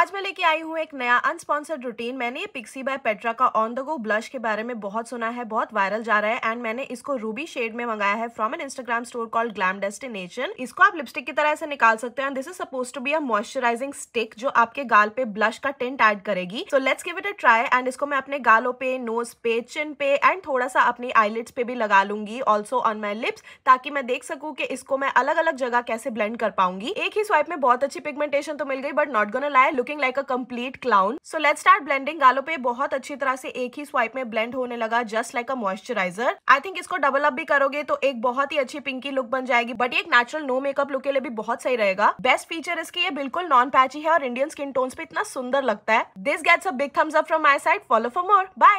आज मैं लेके आई हूँ एक नया अनस्पॉन्सर्ड रूटीन मैंने ये पिक्सी बाय पेट्रा का ऑन द गो ब्लश के बारे में बहुत सुना है बहुत वायरल जा रहा है एंड मैंने इसको रूबी शेड में मंगाया है from an Instagram store call glam destination इसको आप लिपस्टिक की तरह से निकाल सकते हैं this is suppose to be a moisturising stick जो आपके गाल पे ब्लश का टेंट एड करेगी so let's give it a try and इसको मैं अपने गालों पे नोज पे चिन पे एंड थोड़ा सा अपनी आईलेट्स पे भी लगा लूंगी ऑल्सो ऑन माई लिप्स ताकि मैं देख सकूँ की इसको मैं अलग अलग जगह कैसे ब्लेंड कर पाऊंगी एक ही स्वाइप में बहुत अच्छी पिगमेंटेशन तो मिल गई but not gonna like look looking like a complete clown so let start blending गालों पे बहुत अच्छी तरह से एक ही स्वाइप में ब्लेंड होने लगा just like a moisturiser I think इसको डबल अप भी करोगे तो एक बहुत ही अच्छी पिंकी लुक बन जाएगी बट ये एक नेचुरल नो मेकअप लुक के लिए भी बहुत सही रहेगा बेस्ट फीचर इसकी ये बिल्कुल नॉन पैची है और इंडियन स्किन टोन्स पे इतना सुंदर लगता है this gets a big thumbs up from side follow for more bye